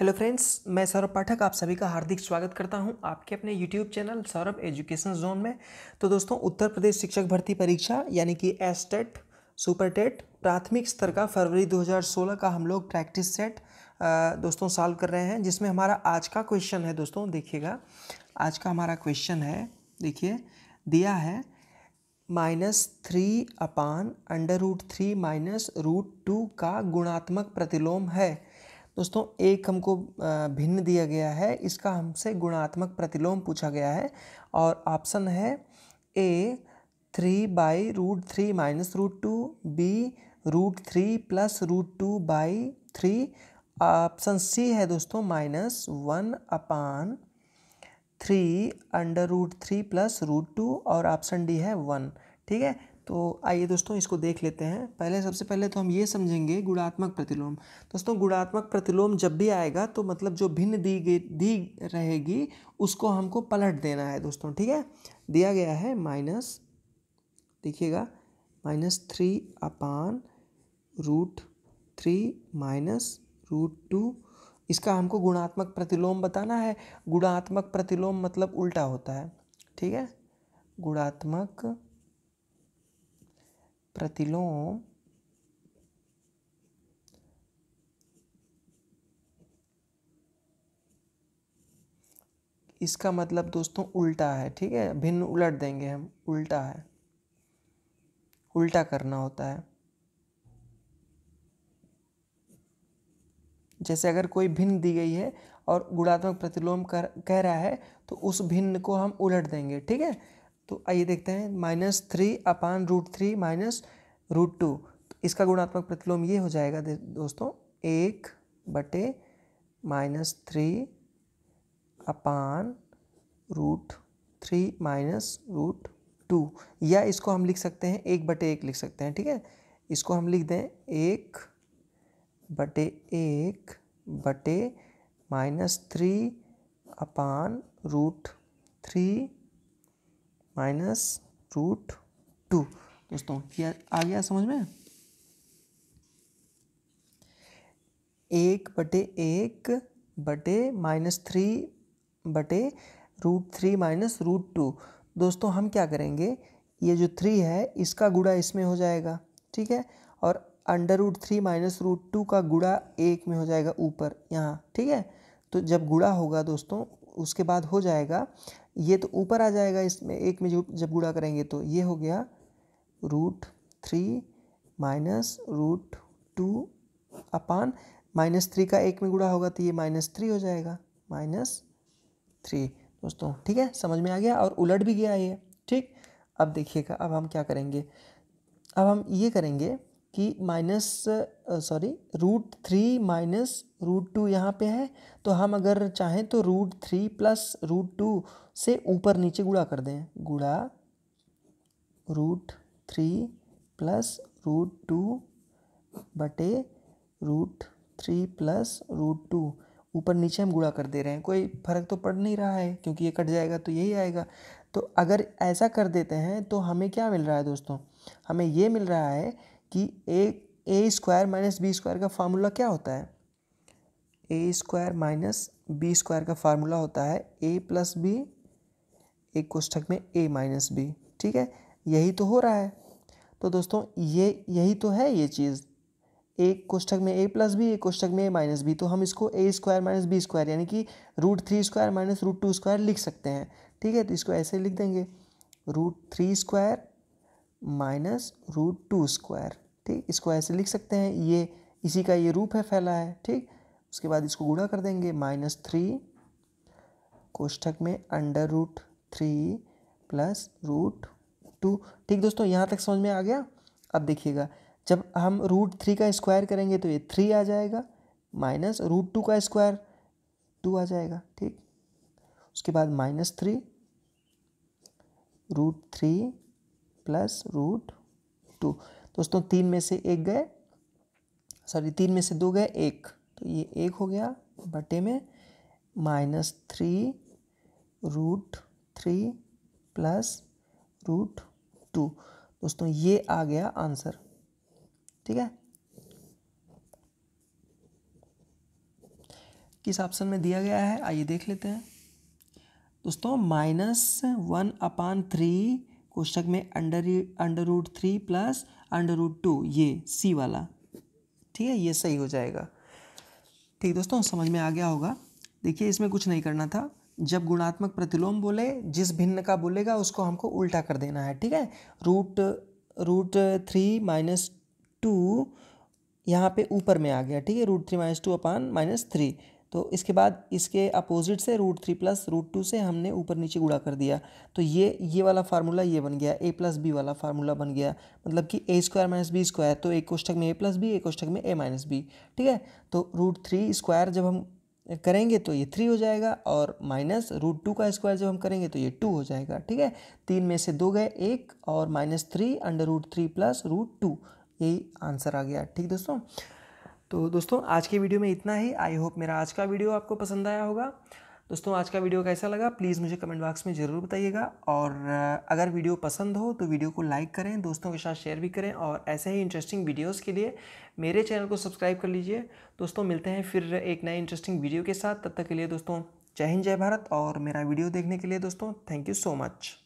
hello friends मैं सौरभ पाठक आप सभी का हार्दिक स्वागत करता हूं आपके अपने YouTube channel Saurabh education zone में तो दोस्तों उत्तर प्रदेश शिक्षक भर्ती परीक्षा यानी कि एस टेट सुपर टेट प्राथमिक स्तर का फरवरी 2016 का हम लोग प्रैक्टिस सेट दोस्तों सॉल्व कर रहे हैं जिसमें हमारा आज का क्वेश्चन है दोस्तों देखिएगा आज का हमारा क्वेश्चन है देखिए दिया है minus three upon under root three minus root two का गुणात्मक प्रतिलोम है दोस्तों एक हमको भिन्न दिया गया है इसका हमसे गुणात्मक प्रतिलोम पूछा गया है और ऑप्शन है A three by root three minus root two B root three plus root two by three option C है दोस्तों minus one upon three under root three plus root two और ऑप्शन डी है one ठीक है तो आइए दोस्तों इसको देख लेते हैं पहले सबसे पहले तो हम ये समझेंगे गुणात्मक प्रतिलोम दोस्तों गुणात्मक प्रतिलोम जब भी आएगा तो मतलब जो भिन्न दी गई दी रहेगी उसको हमको पलट देना है दोस्तों ठीक है दिया गया है माइनस देखिएगा minus three upon root three minus root two इसका हमको गुणात्मक प्रतिलोम बताना है गुणात्मक प्रतिलोम मतलब उल्टा होता है ठीक है गुणात्मक प्रतिलोम इसका मतलब दोस्तों उल्टा है ठीक है भिन्न उलट देंगे हम उल्टा है उल्टा करना होता है जैसे अगर कोई भिन्न दी गई है और गुणात्मक प्रतिलोम कर कह रहा है तो उस भिन्न को हम उलट देंगे ठीक है तो आइए देखते हैं minus three upon root three minus root two इसका गुणात्मक प्रतिलोम ये हो जाएगा दोस्तों एक बटे minus three upon root three minus root two या इसको हम लिख सकते हैं एक बटे एक लिख सकते हैं ठीक है इसको हम लिख दें एक बटे एक बटे minus three upon root three minus root two दोस्तों क्या आ गया समझ में एक बटे एक बटे माइनस थ्री बटे root three minus root two दोस्तों हम क्या करेंगे ये जो थ्री है इसका गुड़ा इसमें हो जाएगा ठीक है और under root three minus root two का गुड़ा एक में हो जाएगा ऊपर यहाँ ठीक है तो जब गुड़ा होगा दोस्तों उसके बाद हो जाएगा ये तो ऊपर आ जाएगा इसमें एक में जब गुड़ा करेंगे तो ये हो गया root three minus root two upon minus three का एक में गुड़ा होगा तो ये माइनस थ्री हो जाएगा माइनस थ्री दोस्तों ठीक है समझ में आ गया और उलट भी गया ये ठीक अब देखिएगा अब हम क्या करेंगे अब हम ये करेंगे कि minus sorry root three minus root two यहाँ पे है तो हम अगर चाहें तो root three plus root two से ऊपर नीचे गुड़ा कर दें गुड़ा root three plus root two बटे root three plus root two ऊपर नीचे हम गुड़ा कर दे रहे हैं कोई फ़र्क तो पड़ नहीं रहा है क्योंकि ये कट जाएगा तो यही आएगा तो अगर ऐसा कर देते हैं तो हमें क्या मिल रहा है दोस्तों हमें ये मिल रहा है कि A A square minus B square का फार्मूला क्या होता है A square minus B square का फार्मूला होता है ए प्लस बी एक कोष्ठक में ए माइनस बी ठीक है यही तो हो रहा है तो दोस्तों ये यही तो है ये चीज़ एक कोष्ठक में ए प्लस बी एक कोष्ठक में ए माइनस बी तो हम इसको A square minus B square यानी कि root three square minus root two square लिख सकते हैं ठीक है तो इसको ऐसे लिख देंगे root three square minus root two square ठीक इसको ऐसे लिख सकते हैं ये इसी का ये रूप है फैला है ठीक उसके बाद इसको गुणा कर देंगे माइनस थ्री कोष्ठक में under root three plus root two ठीक दोस्तों यहाँ तक समझ में आ गया अब देखिएगा जब हम रूट थ्री का स्क्वायर करेंगे तो ये थ्री आ जाएगा माइनस रूट टू का स्क्वायर टू आ जाएगा ठीक उसके बाद minus three root three plus root two दोस्तों तीन में से एक गए सॉरी तीन में से दो गए एक तो ये एक हो गया बटे में minus three root three plus root two दोस्तों ये आ गया आंसर ठीक है किस ऑप्शन में दिया गया है आइए देख लेते हैं दोस्तों माइनस वन अपान थ्री कोष्टक में under under root three plus under root two ये सी वाला ठीक है ये सही हो जाएगा ठीक दोस्तों समझ में आ गया होगा देखिए इसमें कुछ नहीं करना था जब गुणात्मक प्रतिलोम बोले जिस भिन्न का बोलेगा उसको हमको उल्टा कर देना है ठीक है root root three minus two यहाँ पे ऊपर में आ गया ठीक है root three minus two upon minus three तो इसके बाद इसके अपोजिट से root three plus root two से हमने ऊपर नीचे गुड़ा कर दिया तो ये ये वाला फार्मूला ये बन गया ए प्लस बी वाला फार्मूला बन गया मतलब कि A square minus B square तो एक कोष्टक में ए प्लस बी एक कोष्टक में ए माइनस बी ठीक है तो रूट थ्री स्क्वायर जब हम करेंगे तो ये थ्री हो जाएगा और माइनस रूट टू का स्क्वायर जब हम करेंगे तो ये टू हो जाएगा ठीक है तीन में से दो गए एक और minus three under root three plus root two यही आंसर आ गया ठीक दोस्तों तो दोस्तों आज की वीडियो में इतना ही आई होप मेरा आज का वीडियो आपको पसंद आया होगा दोस्तों आज का वीडियो कैसा लगा प्लीज़ मुझे कमेंट बॉक्स में ज़रूर बताइएगा और अगर वीडियो पसंद हो तो वीडियो को लाइक करें दोस्तों के साथ शेयर भी करें और ऐसे ही इंटरेस्टिंग वीडियोस के लिए मेरे चैनल को सब्सक्राइब कर लीजिए दोस्तों मिलते हैं फिर एक नए इंटरेस्टिंग वीडियो के साथ तब तक के लिए दोस्तों जय हिंद जय भारत और मेरा वीडियो देखने के लिए दोस्तों थैंक यू सो मच